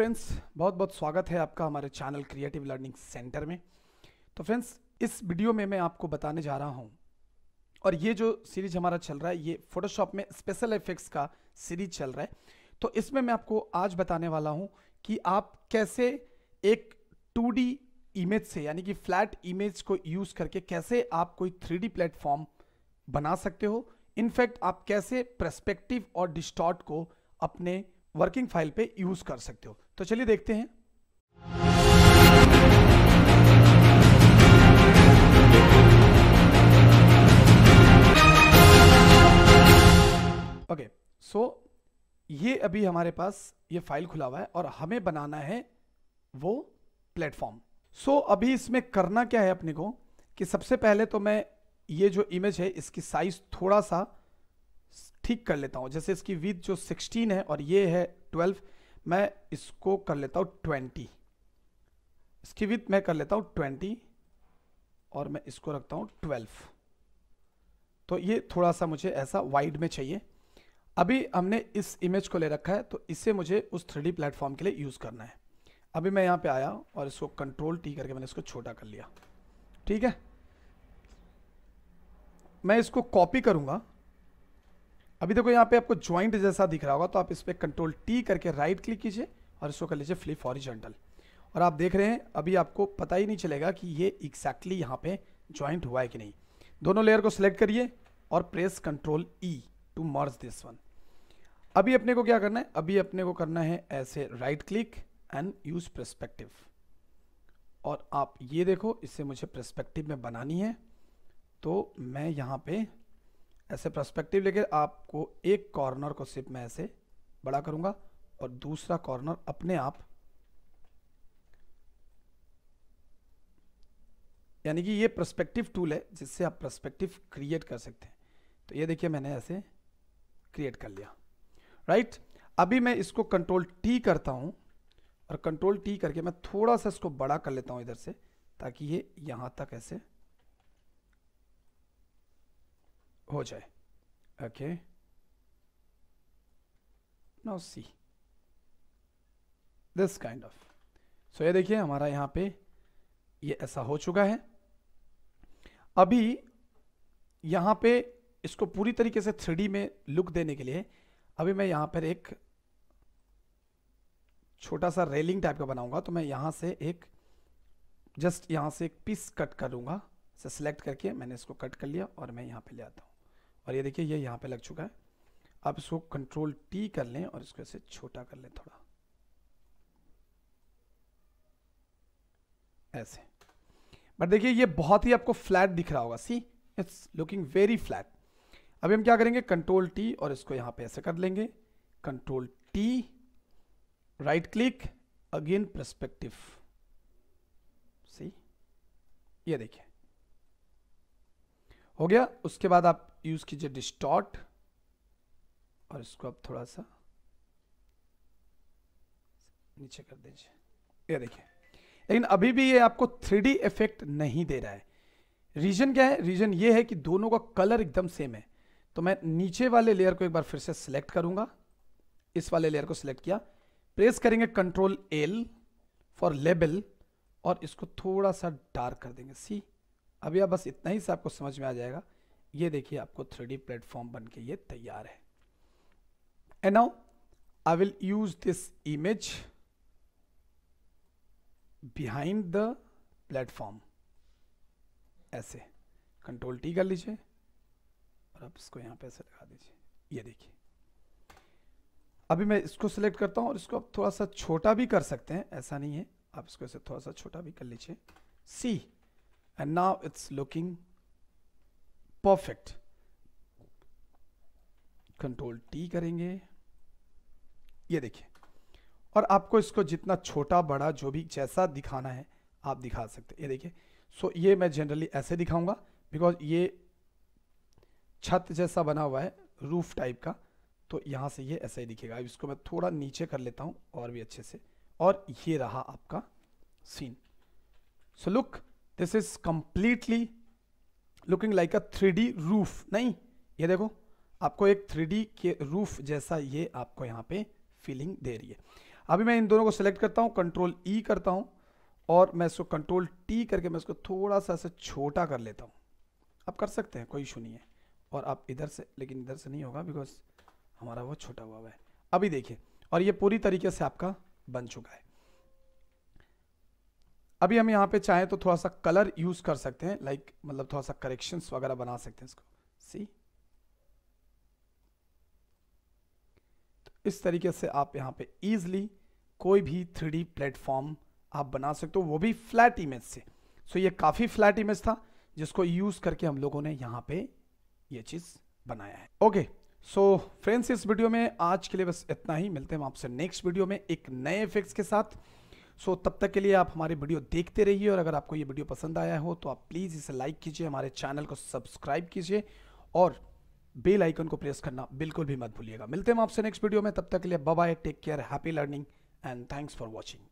friends बहुत बहुत स्वागत है आपका हमारे चैनल क्रिएटिव लर्निंग सेंटर में तो फ्रेंड्स इस वीडियो में मैं आपको बताने जा रहा हूँ और ये जो सीरीज हमारा चल रहा है ये फोटोशॉप में स्पेशल इफेक्ट्स का सीरीज चल रहा है तो इसमें मैं आपको आज बताने वाला हूँ कि आप कैसे एक टू इमेज से यानी कि फ्लैट इमेज को यूज़ करके कैसे आप कोई थ्री प्लेटफॉर्म बना सकते हो इनफैक्ट आप कैसे प्रस्पेक्टिव और डिस्टॉट को अपने वर्किंग फाइल पे यूज कर सकते हो तो चलिए देखते हैं ओके okay, सो so ये अभी हमारे पास ये फाइल खुला हुआ है और हमें बनाना है वो प्लेटफॉर्म सो so, अभी इसमें करना क्या है अपने को कि सबसे पहले तो मैं ये जो इमेज है इसकी साइज थोड़ा सा ठीक कर लेता हूँ जैसे इसकी विथ जो 16 है और ये है 12 मैं इसको कर लेता हूँ 20 इसकी विथ मैं कर लेता हूँ 20 और मैं इसको रखता हूँ 12 तो ये थोड़ा सा मुझे ऐसा वाइड में चाहिए अभी हमने इस इमेज को ले रखा है तो इसे मुझे उस थ्री प्लेटफॉर्म के लिए यूज़ करना है अभी मैं यहाँ पे आया और इसको कंट्रोल टी करके मैंने इसको छोटा कर लिया ठीक है मैं इसको कॉपी करूँगा अभी देखो यहाँ पे आपको ज्वाइंट जैसा दिख रहा होगा तो आप इस पर कंट्रोल टी करके राइट क्लिक कीजिए और इसको कर लीजिए फ्लिप ऑरिजेंटल और आप देख रहे हैं अभी आपको पता ही नहीं चलेगा कि ये एग्जैक्टली exactly यहाँ पे ज्वाइंट हुआ है कि नहीं दोनों लेयर को सिलेक्ट करिए और press control E to merge this one अभी अपने को क्या करना है अभी अपने को करना है ऐसे right click and use perspective और आप ये देखो इससे मुझे प्रस्पेक्टिव में बनानी है तो मैं यहाँ पे ऐसे प्रस्पेक्टिव लेके आपको एक कॉर्नर को सिर्फ मैं ऐसे बड़ा करूंगा और दूसरा कॉर्नर अपने आप यानी कि ये प्रस्पेक्टिव टूल है जिससे आप प्रस्पेक्टिव क्रिएट कर सकते हैं तो ये देखिए मैंने ऐसे क्रिएट कर लिया राइट अभी मैं इसको कंट्रोल टी करता हूँ और कंट्रोल टी करके मैं थोड़ा सा इसको बड़ा कर लेता हूँ इधर से ताकि ये यहां तक ऐसे हो जाए okay now see this kind of so ये देखिए हमारा यहां पे ये ऐसा हो चुका है अभी यहां पे इसको पूरी तरीके से थ्री में लुक देने के लिए अभी मैं यहां पर एक छोटा सा रेलिंग टाइप का बनाऊंगा तो मैं यहां से एक जस्ट यहां से एक पीस कट करूंगा सेलेक्ट करके मैंने इसको कट कर लिया और मैं यहां पे ले आता हूं और ये देखिए ये यहाँ पे लग चुका है आप इसको कंट्रोल टी कर लें और इसको ऐसे छोटा कर लें थोड़ा ऐसे बट देखिए ये बहुत ही आपको फ्लैट दिख रहा होगा see it's looking very flat अभी हम क्या करेंगे कंट्रोल टी और इसको यहाँ पे ऐसे कर लेंगे control T right click again perspective see ये देखिए हो गया उसके बाद आप यूज कीजिए डिस्टॉट और इसको आप थोड़ा सा नीचे कर दीजिए ये देखिए लेकिन अभी भी ये आपको थ्री इफेक्ट नहीं दे रहा है रीजन क्या है रीजन ये है कि दोनों का कलर एकदम सेम है तो मैं नीचे वाले लेयर को एक बार फिर से सिलेक्ट करूंगा इस वाले लेयर को सिलेक्ट किया प्रेस करेंगे कंट्रोल एल फॉर लेबल और इसको थोड़ा सा डार्क कर देंगे सी अभी आप बस इतना ही से आपको समझ में आ जाएगा ये देखिए आपको थ्री प्लेटफॉर्म बन के ये तैयार है and now I will use this image behind the platform ऐसे कंट्रोल टी कर लीजिए और आप इसको यहां पे ऐसे लगा दीजिए ये देखिए अभी मैं इसको सिलेक्ट करता हूं और इसको आप थोड़ा सा छोटा भी कर सकते हैं ऐसा नहीं है आप इसको ऐसे थोड़ा सा छोटा भी कर लीजिए see and now it's looking perfect control T करेंगे ये देखिए और आपको इसको जितना छोटा बड़ा जो भी जैसा दिखाना है आप दिखा सकते हैं ये देखिए सो so, ये मैं जनरली ऐसे दिखाऊंगा बिकॉज ये छत जैसा बना हुआ है रूफ टाइप का तो यहाँ से ये ऐसा ही दिखेगा अब इसको मैं थोड़ा नीचे कर लेता हूँ और भी अच्छे से और ये रहा आपका scene so look this is completely looking like a three roof नहीं ये देखो आपको एक थ्री के रूफ जैसा ये आपको यहाँ पे फीलिंग दे रही है अभी मैं इन दोनों को सिलेक्ट करता हूँ कंट्रोल ई e करता हूँ और मैं इसको कंट्रोल टी करके मैं इसको थोड़ा सा ऐसे छोटा कर लेता हूँ आप कर सकते हैं कोई इशू नहीं है और आप इधर से लेकिन इधर से नहीं होगा बिकॉज हमारा वो छोटा हुआ हुआ है अभी देखिए और ये पूरी तरीके से आपका बन चुका है अभी हम यहाँ पे चाहें तो थोड़ा सा कलर यूज कर सकते हैं लाइक like, मतलब थोड़ा सा करेक्शंस वगैरह बना सकते हैं इसको सी तो इस तरीके से आप यहाँ पे ईजिली कोई भी थ्री प्लेटफॉर्म आप बना सकते हो वो भी फ्लैट इमेज से सो so, ये काफ़ी फ्लैट इमेज था जिसको यूज करके हम लोगों ने यहाँ पे ये चीज़ बनाया है ओके सो फ्रेंड्स इस वीडियो में आज के लिए बस इतना ही मिलते हैं हम आपसे नेक्स्ट वीडियो में एक नए इफेक्ट्स के साथ सो तब तक के लिए आप हमारी वीडियो देखते रहिए और अगर आपको ये वीडियो पसंद आया हो तो आप प्लीज़ इसे लाइक कीजिए हमारे चैनल को सब्सक्राइब कीजिए और बेल आइकन को प्रेस करना बिल्कुल भी मत भूलिएगा मिलते हैं आपसे नेक्स्ट वीडियो में तब तक के लिए bye take care happy learning and thanks for watching